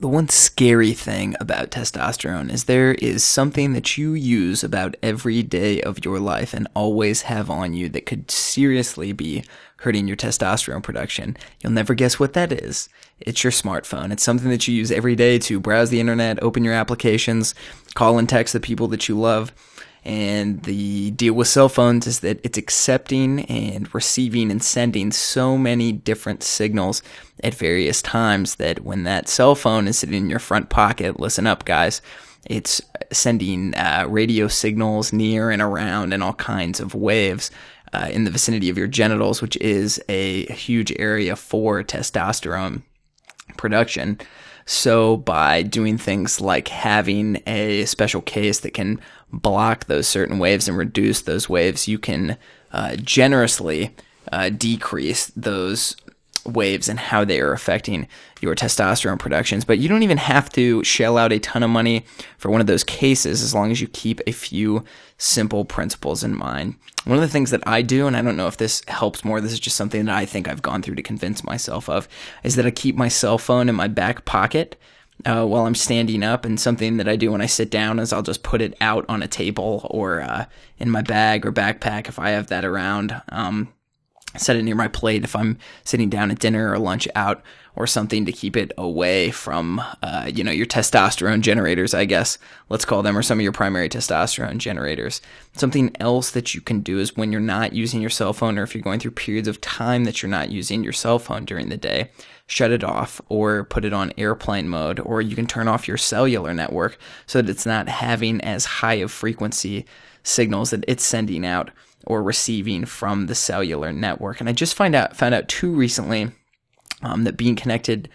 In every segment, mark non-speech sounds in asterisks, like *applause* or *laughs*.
the one scary thing about testosterone is there is something that you use about every day of your life and always have on you that could seriously be hurting your testosterone production. You'll never guess what that is. It's your smartphone. It's something that you use every day to browse the internet, open your applications, call and text the people that you love. And the deal with cell phones is that it's accepting and receiving and sending so many different signals at various times that when that cell phone is sitting in your front pocket, listen up, guys, it's sending uh, radio signals near and around and all kinds of waves. Uh, in the vicinity of your genitals, which is a huge area for testosterone production. So, by doing things like having a special case that can block those certain waves and reduce those waves, you can uh, generously uh, decrease those waves and how they are affecting your testosterone productions. But you don't even have to shell out a ton of money for one of those cases as long as you keep a few simple principles in mind. One of the things that I do, and I don't know if this helps more, this is just something that I think I've gone through to convince myself of, is that I keep my cell phone in my back pocket. Uh, while I'm standing up, and something that I do when I sit down is I'll just put it out on a table or uh, in my bag or backpack if I have that around. Um, set it near my plate if I'm sitting down at dinner or lunch out or something to keep it away from, uh, you know, your testosterone generators, I guess, let's call them, or some of your primary testosterone generators. Something else that you can do is when you're not using your cell phone or if you're going through periods of time that you're not using your cell phone during the day, shut it off or put it on airplane mode, or you can turn off your cellular network so that it's not having as high of frequency signals that it's sending out or receiving from the cellular network. And I just find out found out too recently um, that being connected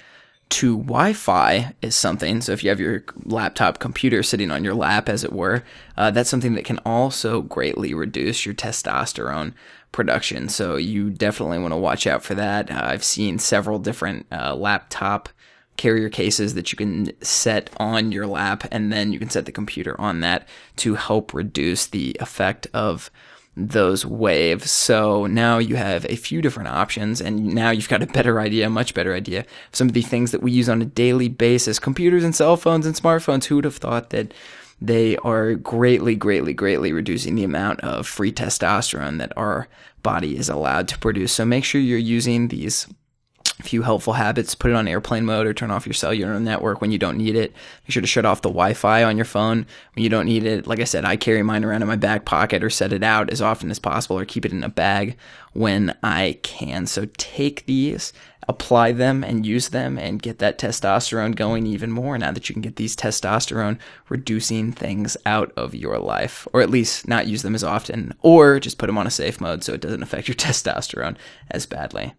to Wi Fi is something. So if you have your laptop computer sitting on your lap, as it were, uh, that's something that can also greatly reduce your testosterone production. So you definitely want to watch out for that. Uh, I've seen several different uh, laptop carrier cases that you can set on your lap, and then you can set the computer on that to help reduce the effect of those waves. So now you have a few different options, and now you've got a better idea, a much better idea of some of the things that we use on a daily basis computers and cell phones and smartphones. Who would have thought that? They are greatly, greatly, greatly reducing the amount of free testosterone that our body is allowed to produce. So make sure you're using these few helpful habits put it on airplane mode or turn off your cellular network when you don't need it make sure to shut off the wi-fi on your phone when you don't need it like i said i carry mine around in my back pocket or set it out as often as possible or keep it in a bag when i can so take these apply them and use them and get that testosterone going even more now that you can get these testosterone reducing things out of your life, or at least not use them as often, or just put them on a safe mode so it doesn't affect your *laughs* testosterone as badly.